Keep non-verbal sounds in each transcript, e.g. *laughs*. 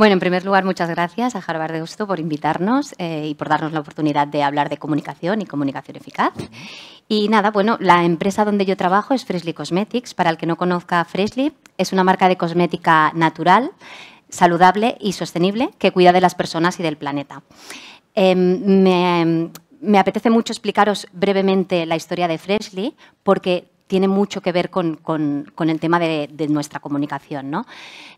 Bueno, en primer lugar, muchas gracias a Harvard de Gusto por invitarnos eh, y por darnos la oportunidad de hablar de comunicación y comunicación eficaz. Y nada, bueno, la empresa donde yo trabajo es Freshly Cosmetics. Para el que no conozca Freshly, es una marca de cosmética natural, saludable y sostenible que cuida de las personas y del planeta. Em, me, em, me apetece mucho explicaros brevemente la historia de Freshly porque tiene mucho que ver con, el tema de, nuestra comunicación. ¿no?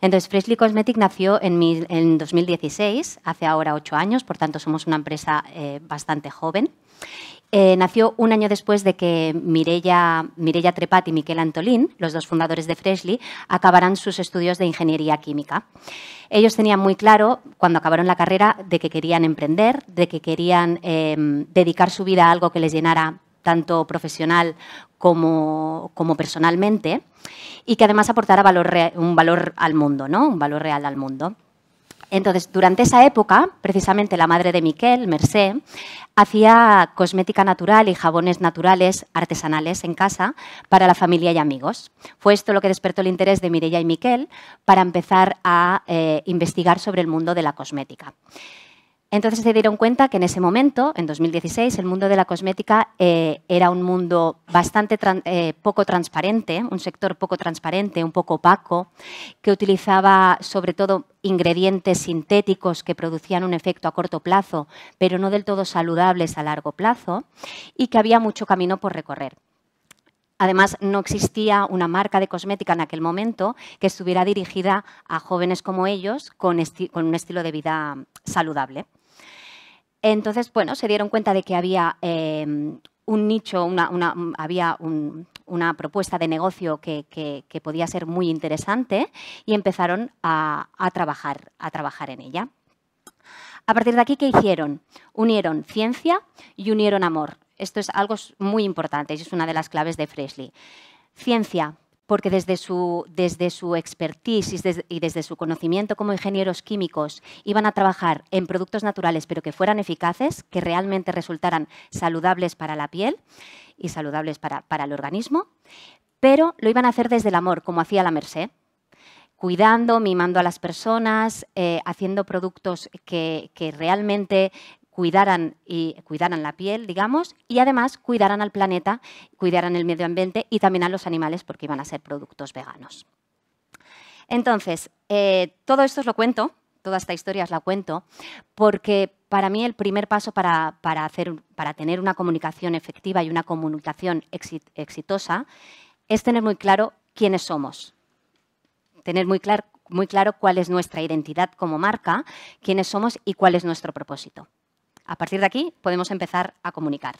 Entonces, Freshly Cosmetic nació en, 2016, hace ahora ocho años, por tanto somos una empresa eh, bastante joven. Eh, nació un año después de que Mirella, Trepat y Miquel Antolín, los dos fundadores de Freshly, acabaran sus estudios de ingeniería química. Ellos tenían muy claro, cuando acabaron la carrera, de que querían emprender, de que querían eh, dedicar su vida a algo que les llenara tanto profesional como, personalmente, y que además aportara valor, un valor al mundo, ¿no? un valor real al mundo. Entonces, durante esa época, precisamente la madre de Miquel, Mercé, hacía cosmética natural y jabones naturales artesanales en casa para la familia y amigos. Fue esto lo que despertó el interés de Mireia y Miquel para empezar a eh, investigar sobre el mundo de la cosmética. Entonces se dieron cuenta que en ese momento, en 2016, el mundo de la cosmética eh, era un mundo bastante eh, poco transparente, un sector poco transparente, un poco opaco, que utilizaba sobre todo ingredientes sintéticos que producían un efecto a corto plazo, pero no del todo saludables a largo plazo, y que había mucho camino por recorrer. Además, no existía una marca de cosmética en aquel momento que estuviera dirigida a jóvenes como ellos con un estilo de vida saludable. Entonces, bueno, se dieron cuenta de que había em, un nicho, había una propuesta de negocio que, podía ser muy interesante y empezaron a, trabajar, a trabajar en ella. A partir de aquí, ¿qué hicieron? Unieron ciencia y unieron amor. Esto es algo muy importante y es una de las claves de Freshly. Ciencia, porque desde su, desde su expertise y desde, su conocimiento como ingenieros químicos iban a trabajar en productos naturales, pero que fueran eficaces, que realmente resultaran saludables para la piel y saludables para, el organismo, pero lo iban a hacer desde el amor, como hacía la Merced cuidando, mimando a las personas, eh, haciendo productos que, que realmente cuidaran, y, la piel, digamos, y además cuidaran al planeta, cuidaran el medio ambiente y también a los animales porque iban a ser productos veganos. Entonces, eh, todo esto os lo cuento, toda esta historia os la cuento, porque para mí el primer paso para, hacer, para tener una comunicación efectiva y una comunicación exitosa es tener muy claro quiénes somos, tener muy claro, muy claro cuál es nuestra identidad como marca, quiénes somos y cuál es nuestro propósito. A partir de aquí podemos empezar a comunicar.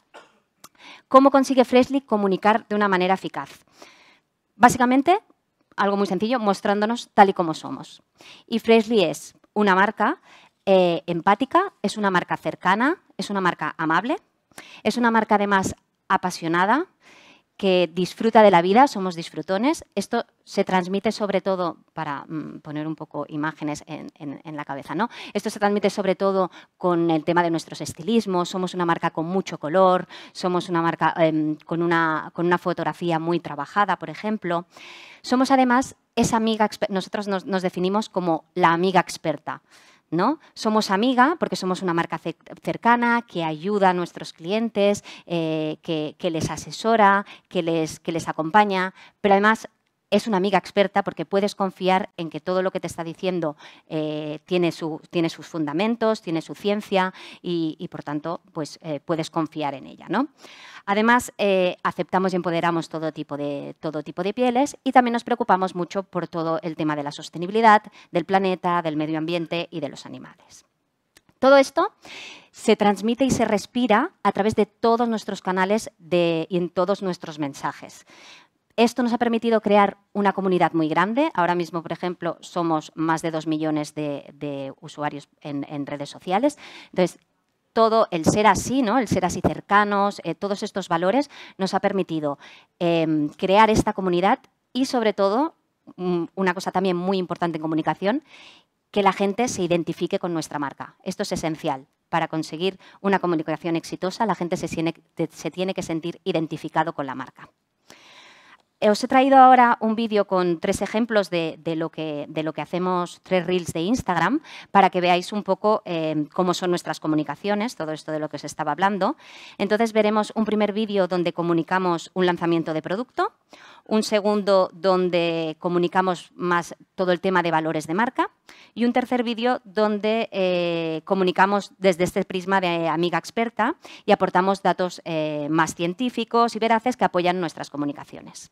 ¿Cómo consigue Freshly comunicar de una manera eficaz? Básicamente, algo muy sencillo, mostrándonos tal y como somos. Y Freshly es una marca eh, empática, es una marca cercana, es una marca amable, es una marca además apasionada, que disfruta de la vida, somos disfrutones. Esto se transmite sobre todo, para mm, poner un poco imágenes en, la cabeza, ¿no? Esto se transmite sobre todo con el tema de nuestros estilismos, somos una marca con mucho color, somos una marca em, con, una, fotografía muy trabajada, por ejemplo. Somos además esa amiga, nosotros nos definimos como la amiga experta. ¿No? Somos amiga porque somos una marca cercana que ayuda a nuestros clientes, eh, que, les asesora, que les acompaña, pero además es una amiga experta porque puedes confiar en que todo lo que te está diciendo eh, tiene, sus fundamentos, tiene su ciencia y, por tanto, pues, eh, puedes confiar en ella. ¿no? Además, eh, aceptamos y empoderamos todo tipo, de, todo tipo de pieles y también nos preocupamos mucho por todo el tema de la sostenibilidad, del planeta, del medio ambiente y de los animales. Todo esto se transmite y se respira a través de todos nuestros canales y en todos nuestros mensajes. Esto nos ha permitido crear una comunidad muy grande. Ahora mismo, por ejemplo, somos más de dos millones de, usuarios en, redes sociales. Entonces, todo el ser así, ¿no? el ser así cercanos, eh, todos estos valores nos ha permitido em, crear esta comunidad y, sobre todo, mm, una cosa también muy importante en comunicación, que la gente se identifique con nuestra marca. Esto es esencial para conseguir una comunicación exitosa, la gente se se tiene que sentir identificado con la marca. Eh, os he traído ahora un vídeo con tres ejemplos de, lo que, hacemos, tres reels de Instagram, para que veáis un poco eh, cómo son nuestras comunicaciones, todo esto de lo que os estaba hablando. Entonces veremos un primer vídeo donde comunicamos un lanzamiento de producto, un segundo donde comunicamos más todo el tema de valores de marca y un tercer vídeo donde eh, comunicamos desde este prisma de amiga experta y aportamos datos más científicos y veraces que apoyan nuestras comunicaciones.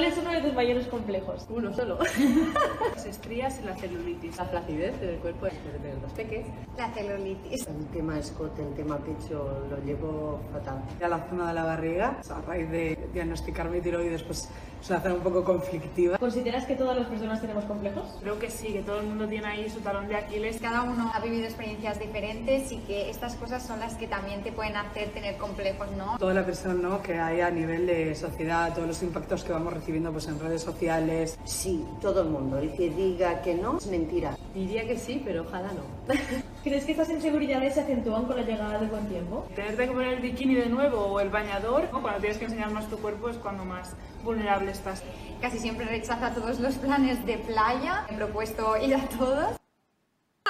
¿Cuál es uno de tus mayores complejos? Uno solo. *laughs* las estrías y la celulitis. La flacidez del cuerpo de los peques. La celulitis. El tema escote, el tema pecho, lo llevo fatal. Ya la zona de la barriga, a raíz de diagnosticarme tiroides, pues o sea, zona un poco conflictiva. ¿Consideras que todas las personas tenemos complejos? Creo que sí, que todo el mundo tiene ahí su talón de Aquiles. Cada uno ha vivido experiencias diferentes y que estas cosas son las que también te pueden hacer tener complejos, ¿no? Toda la persona, ¿no? que hay a nivel de sociedad, todos los impactos que vamos recibiendo pues, en redes sociales. Sí, todo el mundo. El que diga que no es mentira. Diría que sí, pero ojalá no. *laughs* ¿Crees que estas inseguridades se acentúan con la llegada del buen tiempo? Tenerte que poner el bikini de nuevo o el bañador, o cuando tienes que enseñar más tu cuerpo es cuando más vulnerable estás. Casi siempre rechaza todos los planes de playa, he propuesto ir a todos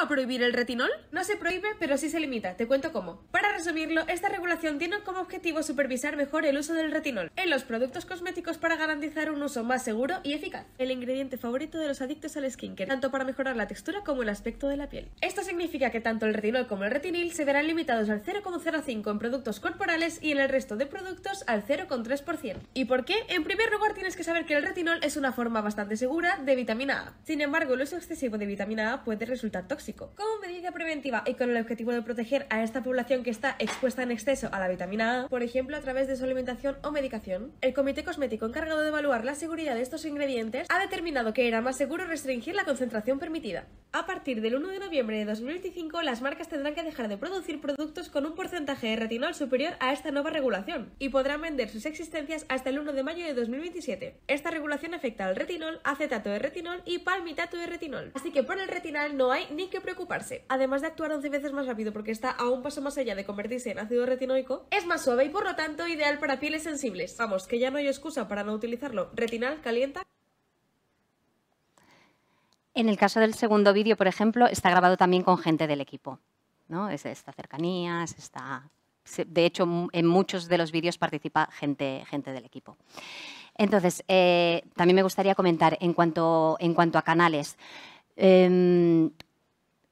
prohibir el retinol? No se prohíbe, pero sí se limita. Te cuento cómo. Para resumirlo, esta regulación tiene como objetivo supervisar mejor el uso del retinol en los productos cosméticos para garantizar un uso más seguro y eficaz. El ingrediente favorito de los adictos al skincare, tanto para mejorar la textura como el aspecto de la piel. Esto significa que tanto el retinol como el retinil se verán limitados al 0,05 en productos corporales y en el resto de productos al 0,3%. ¿Y por qué? En primer lugar, tienes que saber que el retinol es una forma bastante segura de vitamina A. Sin embargo, el uso excesivo de vitamina A puede resultar tóxico como medida preventiva y con el objetivo de proteger a esta población que está expuesta en exceso a la vitamina A, por ejemplo a través de su alimentación o medicación. El comité cosmético encargado de evaluar la seguridad de estos ingredientes ha determinado que era más seguro restringir la concentración permitida. A partir del 1 de noviembre de 2025, las marcas tendrán que dejar de producir productos con un porcentaje de retinol superior a esta nueva regulación y podrán vender sus existencias hasta el 1 de mayo de 2027. Esta regulación afecta al retinol, acetato de retinol y palmitato de retinol. Así que por el retinal no hay ni que preocuparse. Además de actuar 11 veces más rápido porque está a un paso más allá de convertirse en ácido retinoico, es más suave y por lo tanto ideal para pieles sensibles. Vamos, que ya no hay excusa para no utilizarlo. Retinal calienta en el caso del segundo vídeo, por ejemplo, está grabado también con gente del equipo. ¿no? Es esta cercanía, es De hecho, en muchos de los vídeos participa gente, gente del equipo. Entonces, eh, también me gustaría comentar en cuanto, en cuanto a canales. Em,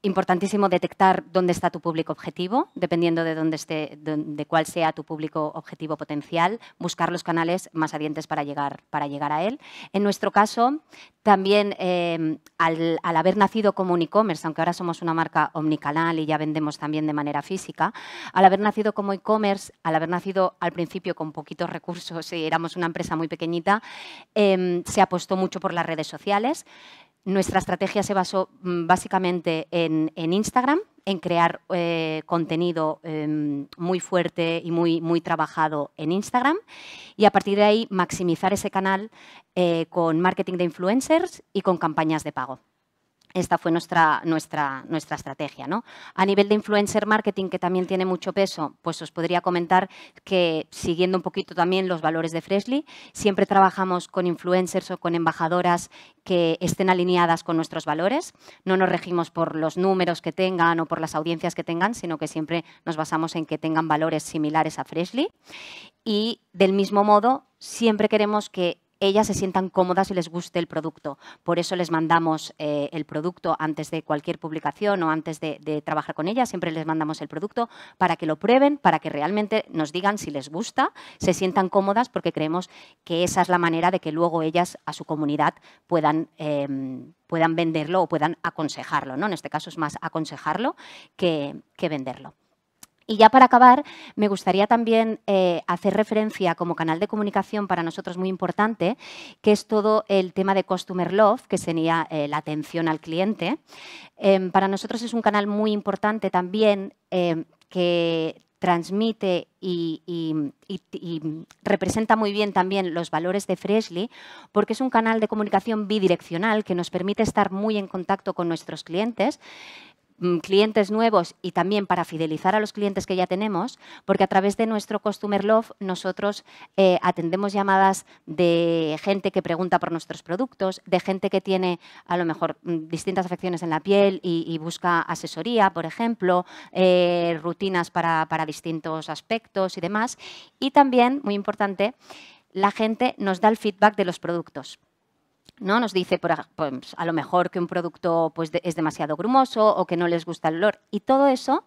importantísimo detectar dónde está tu público objetivo, dependiendo de, dónde esté, de, cuál sea tu público objetivo potencial, buscar los canales más adientes para llegar, para llegar a él. En nuestro caso, también em, al, haber nacido como un e-commerce, aunque ahora somos una marca omnicanal y ya vendemos también de manera física, al haber nacido como e-commerce, al haber nacido al principio con poquitos recursos y éramos una empresa muy pequeñita, em, se apostó mucho por las redes sociales. Nuestra estrategia se basó mm, básicamente en, Instagram, en crear eh, contenido em, muy fuerte y muy, muy trabajado en Instagram y a partir de ahí maximizar ese canal eh, con marketing de influencers y con campañas de pago esta fue nuestra, nuestra, nuestra estrategia. ¿no? A nivel de influencer marketing, que también tiene mucho peso, pues os podría comentar que siguiendo un poquito también los valores de Freshly, siempre trabajamos con influencers o con embajadoras que estén alineadas con nuestros valores. No nos regimos por los números que tengan o por las audiencias que tengan, sino que siempre nos basamos en que tengan valores similares a Freshly. Y del mismo modo, siempre queremos que ellas se sientan cómodas y les guste el producto. Por eso les mandamos eh, el producto antes de cualquier publicación o antes de, trabajar con ellas, siempre les mandamos el producto para que lo prueben, para que realmente nos digan si les gusta, se sientan cómodas, porque creemos que esa es la manera de que luego ellas a su comunidad puedan... Em, puedan venderlo o puedan aconsejarlo. ¿no? En este caso es más aconsejarlo que venderlo. Y ya para acabar, me gustaría también eh, hacer referencia como canal de comunicación para nosotros muy importante, que es todo el tema de Customer Love, que sería eh, la atención al cliente. Em, para nosotros es un canal muy importante también em, que transmite y, y, representa muy bien también los valores de Freshly, porque es un canal de comunicación bidireccional que nos permite estar muy en contacto con nuestros clientes, Mm, clientes nuevos y también para fidelizar a los clientes que ya tenemos, porque a través de nuestro Customer Love nosotros eh, atendemos llamadas de gente que pregunta por nuestros productos, de gente que tiene a lo mejor mm, distintas afecciones en la piel y, busca asesoría, por ejemplo, eh, rutinas para distintos aspectos y demás. Y también, muy importante, la gente nos da el feedback de los productos. ¿no? Nos dice, por, pues, a lo mejor que un producto pues, es demasiado grumoso o que no les gusta el olor. Y todo eso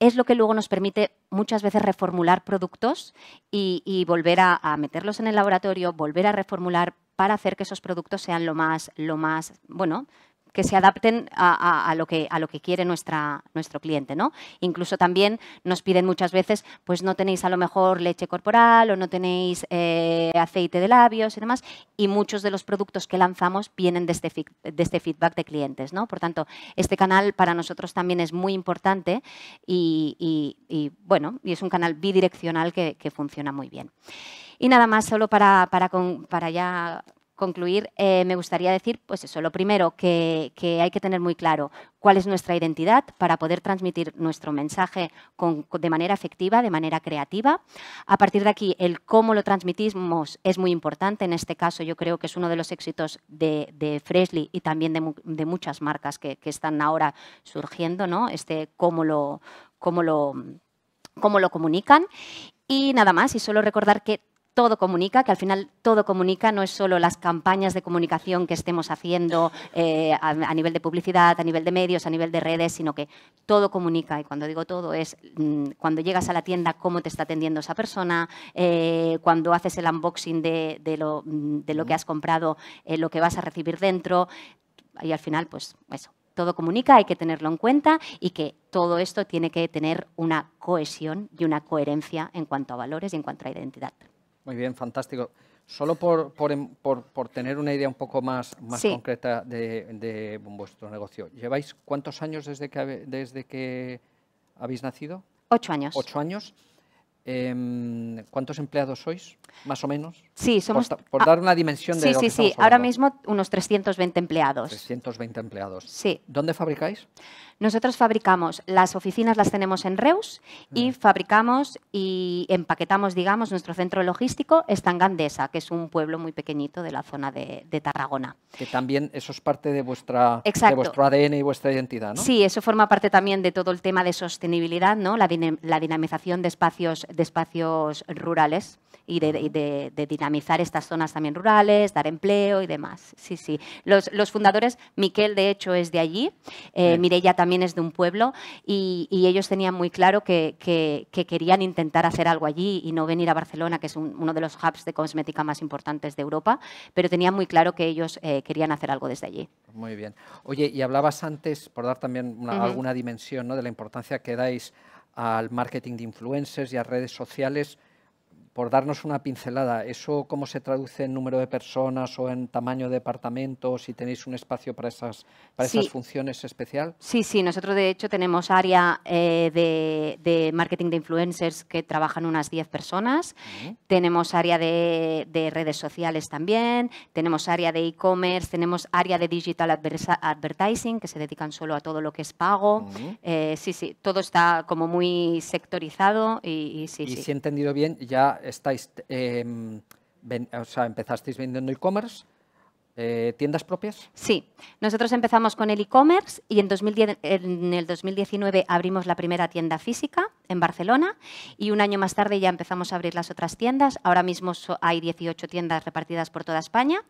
es lo que luego nos permite muchas veces reformular productos y, volver a, meterlos en el laboratorio, volver a reformular para hacer que esos productos sean lo más, lo más, bueno, que se adapten a, lo, que, a lo que quiere nuestra, nuestro cliente. ¿no? Incluso también nos piden muchas veces, pues no tenéis a lo mejor leche corporal o no tenéis eh, aceite de labios y demás, y muchos de los productos que lanzamos vienen de este, de este feedback de clientes. ¿no? Por tanto, este canal para nosotros también es muy importante y, bueno, y es un canal bidireccional que, funciona muy bien. Y nada más, solo para, para, para ya concluir, eh, me gustaría decir, pues eso, lo primero que, hay que tener muy claro cuál es nuestra identidad para poder transmitir nuestro mensaje de manera efectiva, de manera creativa. A partir de aquí, el cómo lo transmitimos es muy importante. En este caso, yo creo que es uno de los éxitos de, de Freshly y también de, muchas marcas que, están ahora surgiendo, ¿no? Este cómo lo, cómo lo comunican. Y nada más, y solo recordar que todo comunica, que al final todo comunica, no es solo las campañas de comunicación que estemos haciendo eh, a, nivel de publicidad, a nivel de medios, a nivel de redes, sino que todo comunica. Y cuando digo todo es mm, cuando llegas a la tienda, cómo te está atendiendo esa persona, eh, cuando haces el unboxing de, mm, lo, que has comprado, eh, lo que vas a recibir dentro. Y al final, pues eso, todo comunica, hay que tenerlo en cuenta y que todo esto tiene que tener una cohesión y una coherencia en cuanto a valores y en cuanto a identidad. Muy bien, fantástico. Solo em, por, por, tener una idea un poco más, más concreta de, vuestro negocio, ¿lleváis cuántos años desde que, desde que habéis nacido? Ocho años. Ocho años. Em, ¿Cuántos empleados sois, más o menos? Sí, somos... Por, dar una dimensión de... Sí, sí, sí, sí. Ahora mismo unos 320 empleados. 320 empleados. Sí. ¿Dónde fabricáis? Nosotros fabricamos, las oficinas las tenemos en Reus y mm. fabricamos y empaquetamos, digamos, nuestro centro logístico está en Gandesa, que es un pueblo muy pequeñito de la zona de, Tarragona. Que también eso es parte de, vuestra, de vuestro ADN y vuestra identidad, ¿no? Sí, eso forma parte también de todo el tema de sostenibilidad, ¿no? la dinamización de espacios de espacios rurales y de, dinamizar estas zonas también rurales, dar empleo y demás. Sí, sí. Los, fundadores, Miquel de hecho es de allí, eh, Mirella también es de un pueblo y, ellos tenían muy claro que, querían intentar hacer algo allí y no venir a Barcelona, que es uno de los hubs de cosmética más importantes de Europa, pero tenían muy claro que ellos eh, querían hacer algo desde allí. Muy bien. Oye, y hablabas antes, por dar también alguna dimensión ¿no? de la importancia que dais al marketing de influencers y a redes sociales por darnos una pincelada, ¿eso cómo se traduce en número de personas o en tamaño de departamento, Si tenéis un espacio para esas, para esas funciones especial. Sí, sí, nosotros de hecho tenemos área eh, de, marketing de influencers que trabajan unas 10 personas, tenemos área de, redes sociales también, tenemos área de e-commerce, tenemos área de digital advertising que se dedican solo a todo lo que es pago. Eh, sí, sí, todo está como muy sectorizado y, sí. Y si he entendido bien, ya estáis, eh, o sea, empezasteis vendiendo e-commerce, eh, ¿Tiendas propias? Sí, nosotros empezamos con el e-commerce y en, 2010, en, el 2019 abrimos la primera tienda física en Barcelona y un año más tarde ya empezamos a abrir las otras tiendas. Ahora mismo hay 18 tiendas repartidas por toda España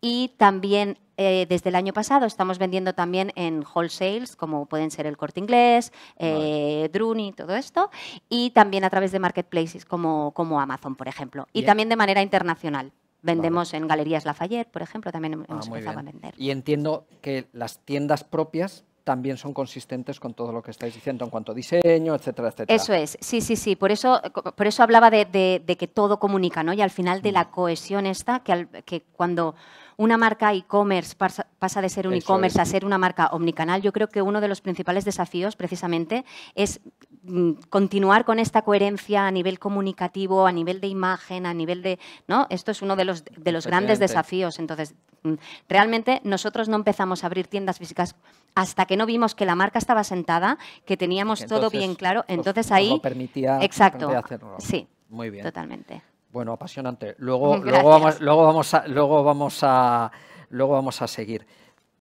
y también eh, desde el año pasado estamos vendiendo también en wholesales como pueden ser el Corte Inglés, eh, Druni, todo esto y también a través de marketplaces como, Amazon, por ejemplo, y también de manera internacional. Vendemos en Galerías Lafayette, por ejemplo, también hemos ah, empezado a vender. Y entiendo que las tiendas propias también son consistentes con todo lo que estáis diciendo en cuanto a diseño, etcétera, etcétera. Eso es, sí, sí, sí. Por eso, por eso hablaba de, que todo comunica, ¿no? Y al final de la mm. cohesión está que, cuando una marca e-commerce pasa, de ser un e-commerce a ser una marca omnicanal, yo creo que uno de los principales desafíos precisamente es Mm, continuar con esta coherencia a nivel comunicativo, a nivel de imagen, a nivel de... ¿no? Esto es uno de los, de los grandes desafíos. Entonces, mm, realmente nosotros no empezamos a abrir tiendas físicas hasta que no vimos que la marca estaba sentada, que teníamos todo bien claro. Entonces ahí... permitía exacto, hacerlo. Sí. Muy bien. Totalmente. Bueno, apasionante. Luego, *laughs* luego vamos, luego vamos luego vamos a, luego vamos a seguir.